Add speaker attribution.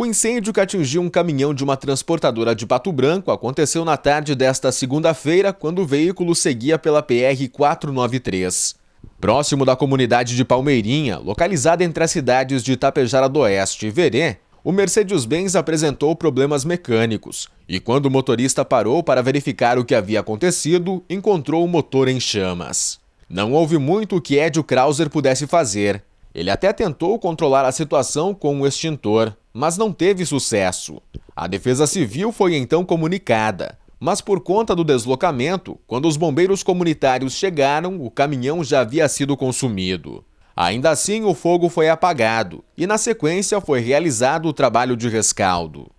Speaker 1: O incêndio que atingiu um caminhão de uma transportadora de Pato Branco aconteceu na tarde desta segunda-feira, quando o veículo seguia pela PR 493. Próximo da comunidade de Palmeirinha, localizada entre as cidades de Itapejara do Oeste e Verê, o Mercedes-Benz apresentou problemas mecânicos e, quando o motorista parou para verificar o que havia acontecido, encontrou o motor em chamas. Não houve muito que Edio Krauser pudesse fazer. Ele até tentou controlar a situação com um extintor, mas não teve sucesso. A Defesa Civil foi então comunicada, mas por conta do deslocamento, quando os bombeiros comunitários chegaram, o caminhão já havia sido consumido. Ainda assim, o fogo foi apagado e, na sequência, foi realizado o trabalho de rescaldo.